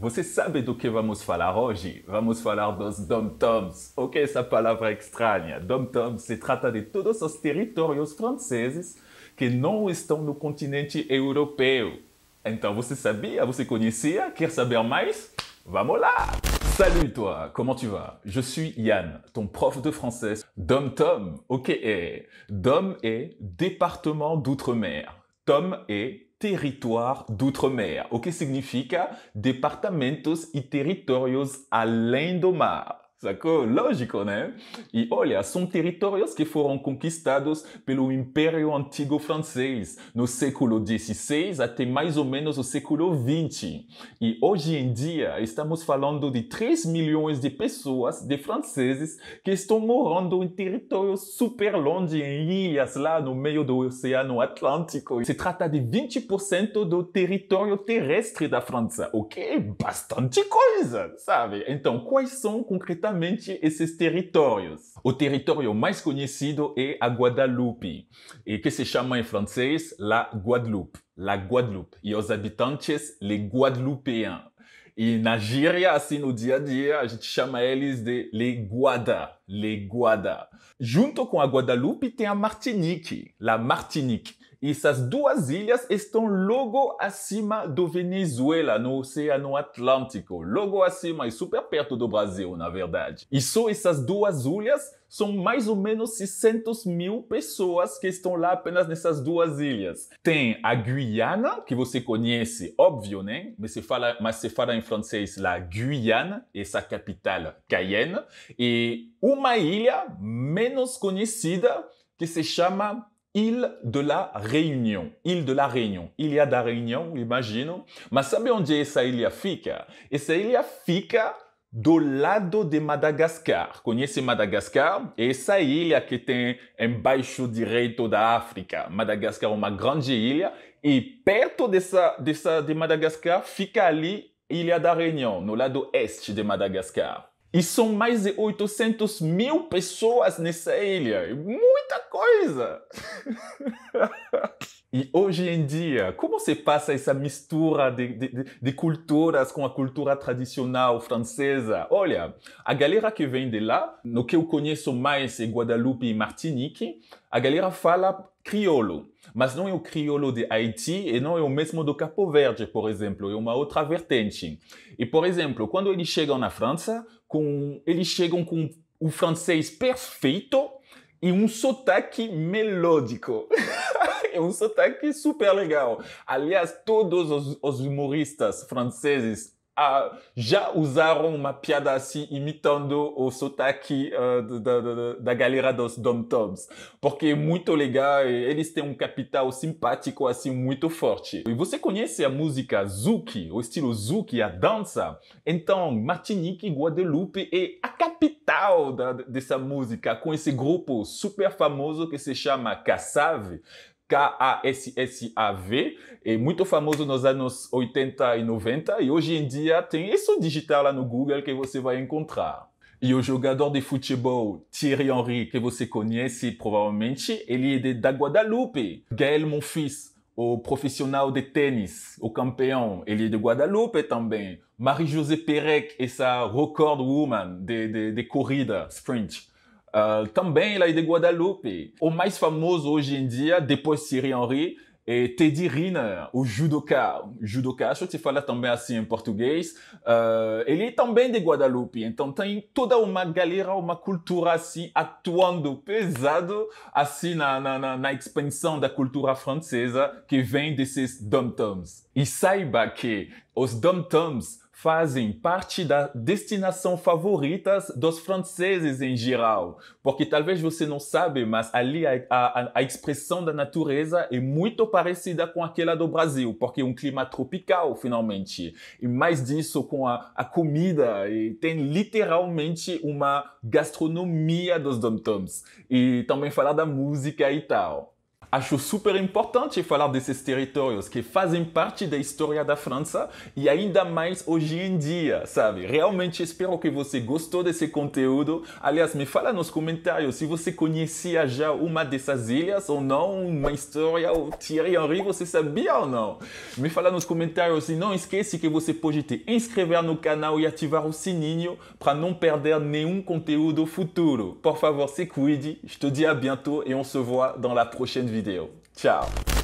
Vous savez do que vamos falar hoje? Vamos falar dos dom-toms. Ok, ça essa palavra estranha? Dom-toms se trata de todos os territórios franceses que não estão no continente europeu. Então Vous sabia? Você conhecia? Quer savoir mais? Vamos lá! Salut toi, comment tu vas Je suis Yann, ton prof de français. Dom-tom, ok. Dom est département d'outre-mer. Tom est territoire d'outre-mer, o que significa departamentos y territorios além mar. Sacou? Lógico, né? E olha, são territórios que foram conquistados pelo Império Antigo Francês no século XVI até mais ou menos o século XX. E hoje em dia estamos falando de 3 milhões de pessoas, de franceses, que estão morando em territórios super longe, em ilhas lá no meio do Oceano Atlântico. Se trata de 20% do território terrestre da França, o que é bastante coisa, sabe? Então, quais são concretamente ces territoires. territórios. territoire le mais connu est a Guadeloupe et que se chama français la Guadeloupe, la Guadeloupe, Et os habitantes, les Guadeloupéens. Et na gíria, assim, no dia a dia, a chama de les Guada, les Guada. Junto com a Guadalupe tem a Martinique, la Martinique Essas duas ilhas estão logo acima do Venezuela, no Oceano Atlântico, logo acima e super perto do Brasil, na verdade. E só essas duas ilhas são mais ou menos 600 mil pessoas que estão lá apenas nessas duas ilhas. Tem a Guiana, que você conhece, óbvio, né? Mas se fala, mas se fala em francês lá, Guiana, essa capital Cayenne, e uma ilha menos conhecida que se chama île de la Réunion, Île de la Réunion, Il y a da réunion imagino. Mas sabe onde essa ilha fica? Essa ilha fica do lado de Madagascar. connaissez Madagascar? essa ilha que tem embaixo direito da África. Madagascar est uma grande ilha et perto de Madagascar fica ali a la Réunion, no lado est de Madagascar. E são mais de 800 mil pessoas nessa ilha. Muita coisa! E hoje em dia, como se passa essa mistura de, de, de, culturas com a cultura tradicional francesa? Olha, a galera que vem de lá, no que eu conheço mais é Guadalupe e Martinique, a galera fala crioulo, mas não é o crioulo de Haiti e não é o mesmo do Capo Verde, por exemplo, é uma outra vertente. E, por exemplo, quando eles chegam na França, com, eles chegam com o francês perfeito e um sotaque melódico. é um sotaque super legal. Aliás, todos os, os humoristas franceses ah, já usaram uma piada assim, imitando o sotaque uh, da, da, da, galera dos dom-toms, porque é muito legal eles têm um capital simpático assim muito forte. E você conhece a música Zouk, o estilo Zouk, a dança? Então, Martinique, Guadeloupe é a capital da, dessa música, com esse grupo super famoso que se chama Cassave, K-A-S-S-A-V, é muito famoso nos anos 80 e 90, e hoje em dia tem isso digital lá no Google que você vai encontrar. E o jogador de futebol Thierry Henry, que você conhece provavelmente, ele é de, da Guadalupe. Gael Monfils, o profissional de tênis, o campeão, ele é de Guadalupe também. Marie-José Perec, essa record woman de, de, de corrida, sprint Uh, também Ilha de Guadalupe. O mais famoso hoje em dia, depois Siri Henry, é Teddy Riner, o judoka. Judoka, acho que se fala também assim em português. Uh, ele é também de Guadalupe, então tem toda uma galera, uma cultura assim, atuando pesado, assim, na, na, na expansão da cultura francesa que vem desses dom-toms. E saiba que os dom-toms fazem parte da destinação favorita dos franceses em geral. Porque talvez você não sabe, mas ali a, a, a, expressão da natureza é muito parecida com aquela do Brasil, porque é um clima tropical, finalmente. E mais disso, com a, a comida, e tem literalmente uma gastronomia dos dom-toms. E também falar da música e tal. Acho super importante falar desses territórios que fazem parte da história da França e ainda mais hoje em dia, sabe? Realmente espero que você gostou desse conteúdo. Aliás, me fala nos comentários se você conhecia já uma dessas ilhas ou não, uma história ou Thierry Henry, você sabia ou não? Me fala nos comentários e não esquece que você pode te inscrever no canal e ativar o sininho para não perder nenhum conteúdo futuro. Por favor, se cuide, je te dis à bientôt e on se voit dans la prochaine vidéo vídeo. Tchau!